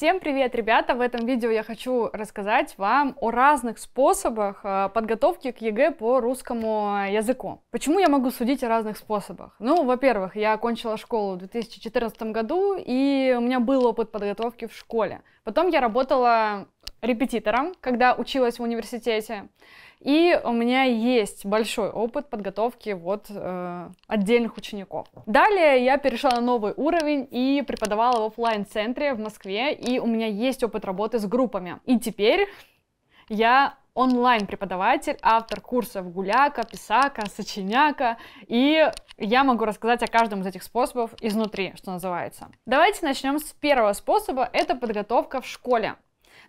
Всем привет, ребята! В этом видео я хочу рассказать вам о разных способах э, подготовки к ЕГЭ по русскому языку. Почему я могу судить о разных способах? Ну, во-первых, я окончила школу в 2014 году, и у меня был опыт подготовки в школе. Потом я работала репетитором, когда училась в университете. И у меня есть большой опыт подготовки вот э, отдельных учеников. Далее я перешла на новый уровень и преподавала в офлайн-центре в Москве, и у меня есть опыт работы с группами. И теперь я онлайн-преподаватель, автор курсов гуляка, писака, сочиняка, и я могу рассказать о каждом из этих способов изнутри, что называется. Давайте начнем с первого способа, это подготовка в школе.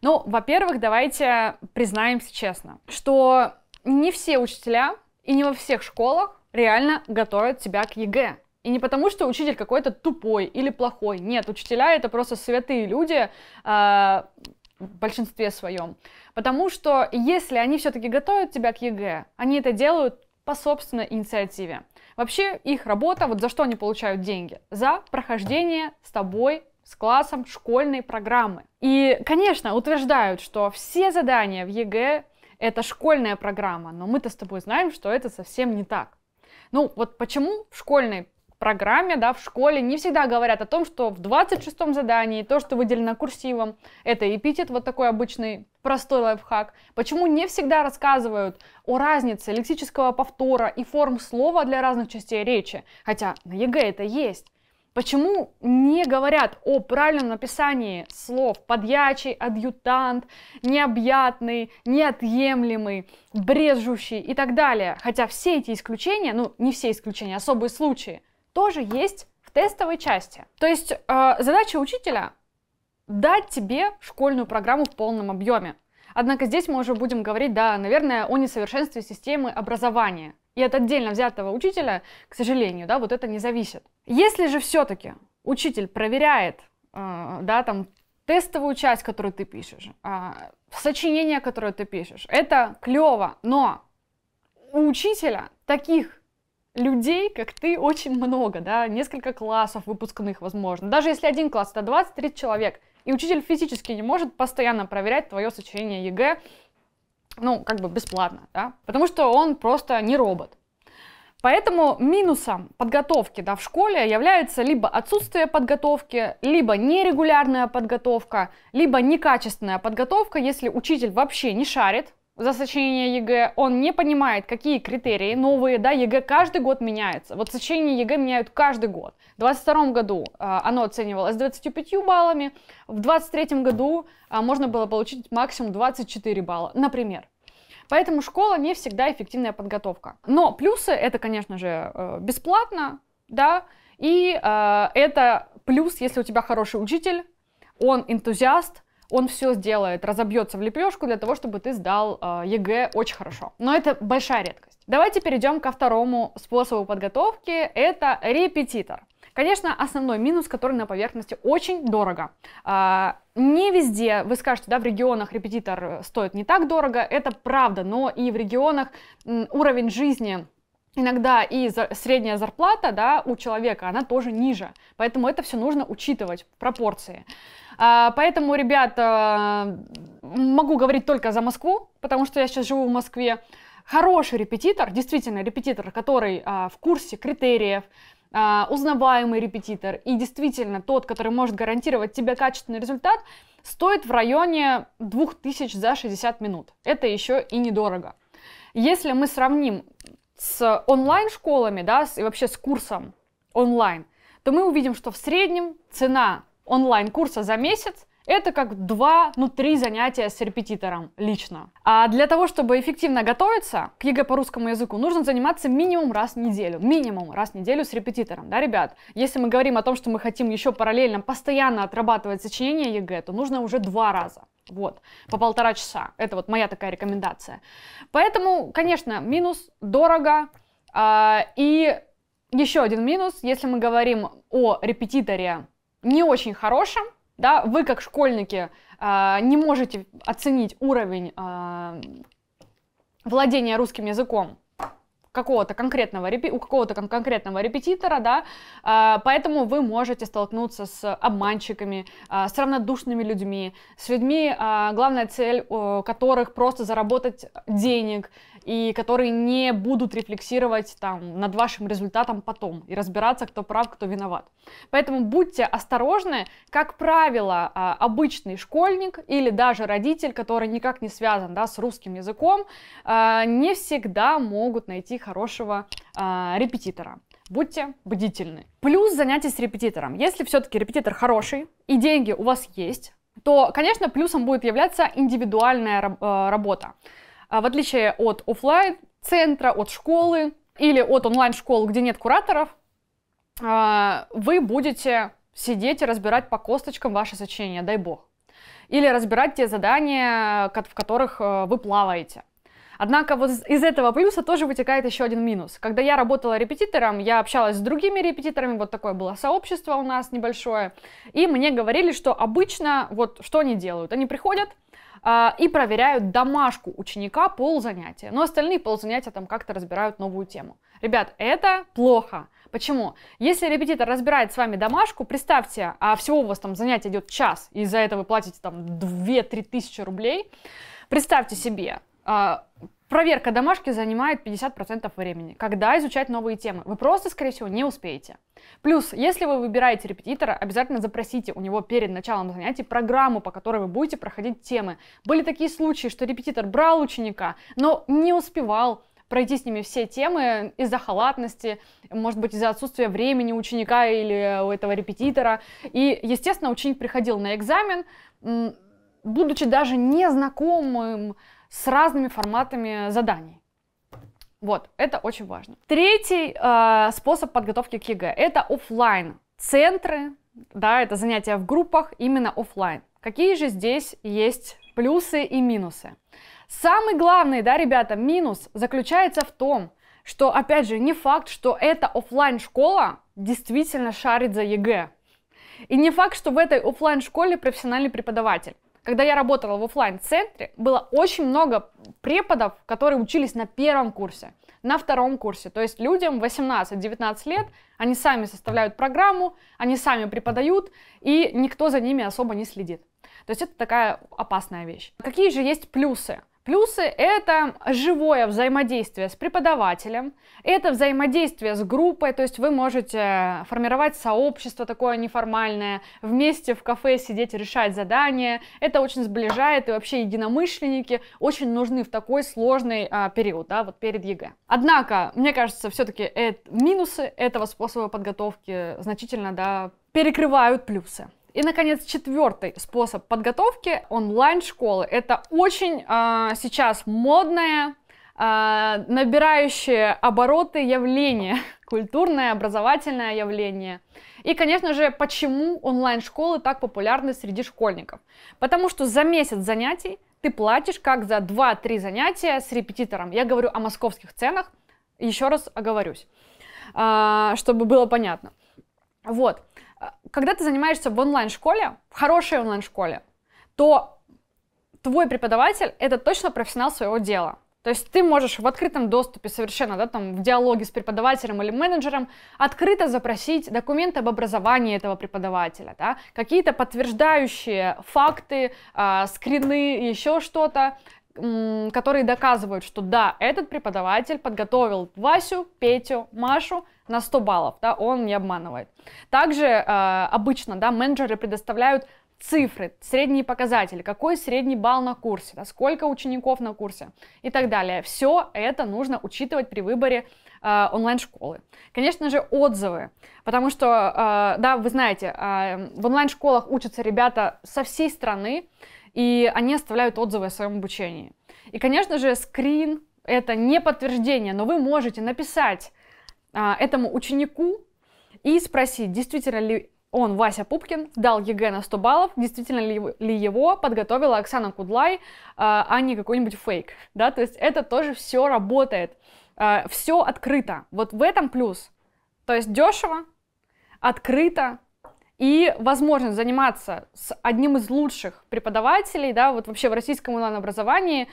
Ну, во-первых, давайте признаемся честно, что не все учителя и не во всех школах реально готовят тебя к ЕГЭ. И не потому, что учитель какой-то тупой или плохой. Нет, учителя это просто святые люди, э в большинстве своем. Потому что если они все-таки готовят тебя к ЕГЭ, они это делают по собственной инициативе. Вообще их работа, вот за что они получают деньги? За прохождение с тобой с классом школьной программы. И, конечно, утверждают, что все задания в ЕГЭ это школьная программа, но мы-то с тобой знаем, что это совсем не так. Ну вот почему в школьной программе, да, в школе не всегда говорят о том, что в 26-м задании то, что выделено курсивом, это эпитет, вот такой обычный простой лайфхак. Почему не всегда рассказывают о разнице лексического повтора и форм слова для разных частей речи, хотя на ЕГЭ это есть. Почему не говорят о правильном написании слов подьячий, адъютант, необъятный, неотъемлемый, брежущий и так далее? Хотя все эти исключения, ну не все исключения, особые случаи, тоже есть в тестовой части. То есть э, задача учителя дать тебе школьную программу в полном объеме. Однако здесь мы уже будем говорить, да, наверное, о несовершенстве системы образования и от отдельно взятого учителя, к сожалению, да, вот это не зависит. Если же все-таки учитель проверяет, э, да, там, тестовую часть, которую ты пишешь, э, сочинение, которое ты пишешь, это клево, но у учителя таких людей, как ты, очень много, да, несколько классов выпускных, возможно. Даже если один класс, это 20-30 человек, и учитель физически не может постоянно проверять твое сочинение ЕГЭ, ну, как бы бесплатно, да, потому что он просто не робот. Поэтому минусом подготовки да, в школе является либо отсутствие подготовки, либо нерегулярная подготовка, либо некачественная подготовка, если учитель вообще не шарит за сочинение ЕГЭ, он не понимает, какие критерии новые, да, ЕГЭ каждый год меняется. Вот сочинение ЕГЭ меняют каждый год. В 2022 году а, оно оценивалось 25 баллами, в 2023 году а, можно было получить максимум 24 балла, например. Поэтому школа не всегда эффективная подготовка. Но плюсы это, конечно же, э, бесплатно, да, и э, это плюс, если у тебя хороший учитель, он энтузиаст, он все сделает, разобьется в лепешку для того, чтобы ты сдал э, ЕГЭ очень хорошо. Но это большая редкость. Давайте перейдем ко второму способу подготовки, это репетитор. Конечно, основной минус, который на поверхности очень дорого. А, не везде, вы скажете, да, в регионах репетитор стоит не так дорого, это правда, но и в регионах уровень жизни иногда и средняя зарплата да, у человека, она тоже ниже. Поэтому это все нужно учитывать в пропорции. А, поэтому, ребята, могу говорить только за Москву, потому что я сейчас живу в Москве. Хороший репетитор, действительно репетитор, который а, в курсе критериев, а, узнаваемый репетитор и действительно тот, который может гарантировать тебе качественный результат, стоит в районе 2000 за 60 минут. Это еще и недорого. Если мы сравним с онлайн-школами, да, и вообще с курсом онлайн, то мы увидим, что в среднем цена онлайн-курса за месяц, это как два, ну три занятия с репетитором лично. А для того, чтобы эффективно готовиться к ЕГЭ по русскому языку, нужно заниматься минимум раз в неделю. Минимум раз в неделю с репетитором, да, ребят? Если мы говорим о том, что мы хотим еще параллельно постоянно отрабатывать сочинение ЕГЭ, то нужно уже два раза. Вот, по полтора часа. Это вот моя такая рекомендация. Поэтому, конечно, минус дорого. А, и еще один минус, если мы говорим о репетиторе не очень хорошим, да, вы как школьники а, не можете оценить уровень а, владения русским языком какого-то конкретного у какого-то конкретного репетитора, да, а, поэтому вы можете столкнуться с обманщиками, с равнодушными людьми, с людьми, главная цель которых просто заработать денег, и которые не будут рефлексировать там над вашим результатом потом и разбираться, кто прав, кто виноват. Поэтому будьте осторожны, как правило, а, обычный школьник или даже родитель, который никак не связан да, с русским языком, а, не всегда могут найти хорошего а, репетитора будьте бдительны. Плюс занятия с репетитором. Если все-таки репетитор хороший и деньги у вас есть, то, конечно, плюсом будет являться индивидуальная э, работа. А, в отличие от офлайн центра от школы или от онлайн-школ, где нет кураторов, а, вы будете сидеть и разбирать по косточкам ваше сочинение, дай бог. Или разбирать те задания, в которых э, вы плаваете. Однако вот из этого плюса тоже вытекает еще один минус. Когда я работала репетитором, я общалась с другими репетиторами, вот такое было сообщество у нас небольшое, и мне говорили, что обычно вот что они делают? Они приходят, а, и проверяют домашку ученика пол занятия, Но остальные пол занятия там как-то разбирают новую тему. Ребят, это плохо. Почему? Если репетитор разбирает с вами домашку, представьте, а всего у вас там занятие идет час, и за это вы платите там 2-3 тысячи рублей, представьте себе, а, Проверка домашки занимает 50% времени. Когда изучать новые темы? Вы просто, скорее всего, не успеете. Плюс, если вы выбираете репетитора, обязательно запросите у него перед началом занятий программу, по которой вы будете проходить темы. Были такие случаи, что репетитор брал ученика, но не успевал пройти с ними все темы из-за халатности, может быть, из-за отсутствия времени ученика или у этого репетитора. И, естественно, ученик приходил на экзамен, будучи даже незнакомым с разными форматами заданий. Вот, это очень важно. Третий э, способ подготовки к ЕГЭ – это офлайн центры, да, это занятия в группах именно офлайн. Какие же здесь есть плюсы и минусы? Самый главный, да, ребята, минус заключается в том, что, опять же, не факт, что эта офлайн школа действительно шарит за ЕГЭ. И не факт, что в этой офлайн школе профессиональный преподаватель. Когда я работала в офлайн центре было очень много преподов, которые учились на первом курсе, на втором курсе. То есть людям 18-19 лет, они сами составляют программу, они сами преподают, и никто за ними особо не следит. То есть это такая опасная вещь. Какие же есть плюсы? Плюсы – это живое взаимодействие с преподавателем, это взаимодействие с группой, то есть вы можете формировать сообщество такое неформальное, вместе в кафе сидеть, решать задания, это очень сближает, и вообще единомышленники очень нужны в такой сложный а, период, да, вот перед ЕГЭ. Однако, мне кажется, все-таки это, минусы этого способа подготовки значительно, да, перекрывают плюсы. И, наконец, четвертый способ подготовки онлайн-школы. Это очень э, сейчас модное, э, набирающее обороты явление, культурное, образовательное явление. И, конечно же, почему онлайн-школы так популярны среди школьников? Потому что за месяц занятий ты платишь как за 2-3 занятия с репетитором. Я говорю о московских ценах, еще раз оговорюсь, а, чтобы было понятно. Вот. А, когда ты занимаешься в онлайн-школе, в хорошей онлайн-школе, то твой преподаватель — это точно профессионал своего дела. То есть ты можешь в открытом доступе совершенно, да, там, в диалоге с преподавателем или менеджером открыто запросить документы об образовании этого преподавателя, да, какие-то подтверждающие факты, э, скрины, еще что-то, э, которые доказывают, что да, этот преподаватель подготовил Васю, Петю, Машу на 100 баллов, да, он не обманывает. Также э, обычно, да, менеджеры предоставляют цифры, средние показатели, какой средний балл на курсе, да, сколько учеников на курсе и так далее. Все это нужно учитывать при выборе э, онлайн-школы. Конечно же, отзывы, потому что, э, да, вы знаете, э, в онлайн-школах учатся ребята со всей страны, и они оставляют отзывы о своем обучении. И, конечно же, скрин, это не подтверждение, но вы можете написать а, этому ученику и спросить, действительно ли он, Вася Пупкин, дал ЕГЭ на 100 баллов, действительно ли, ли его подготовила Оксана Кудлай, а, а не какой-нибудь фейк, да, то есть это тоже все работает, а, все открыто, вот в этом плюс, то есть дешево, открыто, и возможность заниматься с одним из лучших преподавателей, да, вот вообще в российском онлайн-образовании,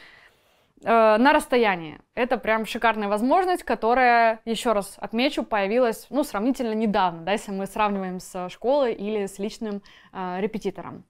Э, на расстоянии. Это прям шикарная возможность, которая, еще раз отмечу, появилась, ну, сравнительно недавно, да, если мы сравниваем с школой или с личным э, репетитором.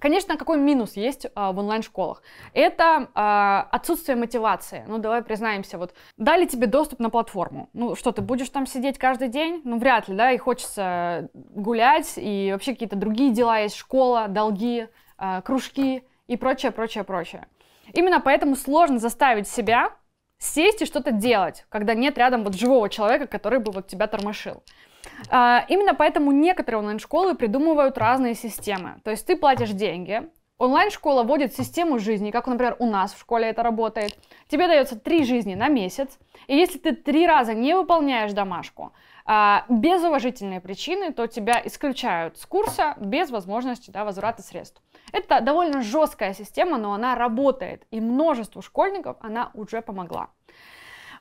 Конечно, какой минус есть э, в онлайн-школах? Это э, отсутствие мотивации. Ну, давай признаемся, вот дали тебе доступ на платформу. Ну, что, ты будешь там сидеть каждый день? Ну, вряд ли, да, и хочется гулять, и вообще какие-то другие дела есть, школа, долги, э, кружки и прочее, прочее, прочее. Именно поэтому сложно заставить себя сесть и что-то делать, когда нет рядом вот живого человека, который бы вот тебя тормошил. А, именно поэтому некоторые онлайн-школы придумывают разные системы. То есть ты платишь деньги, онлайн-школа вводит систему жизни, как, например, у нас в школе это работает. Тебе дается три жизни на месяц, и если ты три раза не выполняешь домашку, а, без уважительной причины, то тебя исключают с курса без возможности да, возврата средств. Это довольно жесткая система, но она работает, и множеству школьников она уже помогла.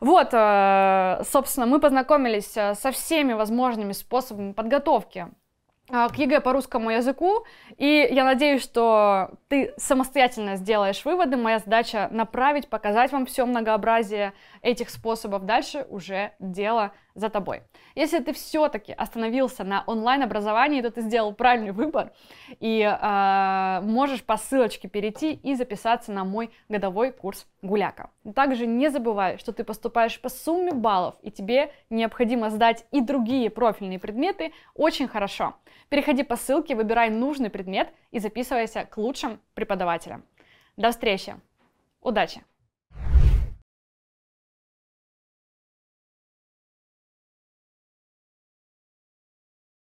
Вот, э, собственно, мы познакомились э, со всеми возможными способами подготовки э, к ЕГЭ по русскому языку, и я надеюсь, что ты самостоятельно сделаешь выводы. Моя задача направить, показать вам все многообразие этих способов. Дальше уже дело за тобой. Если ты все-таки остановился на онлайн-образовании, то ты сделал правильный выбор и э, можешь по ссылочке перейти и записаться на мой годовой курс Гуляка. Также не забывай, что ты поступаешь по сумме баллов и тебе необходимо сдать и другие профильные предметы очень хорошо. Переходи по ссылке, выбирай нужный предмет и записывайся к лучшим преподавателям. До встречи! Удачи!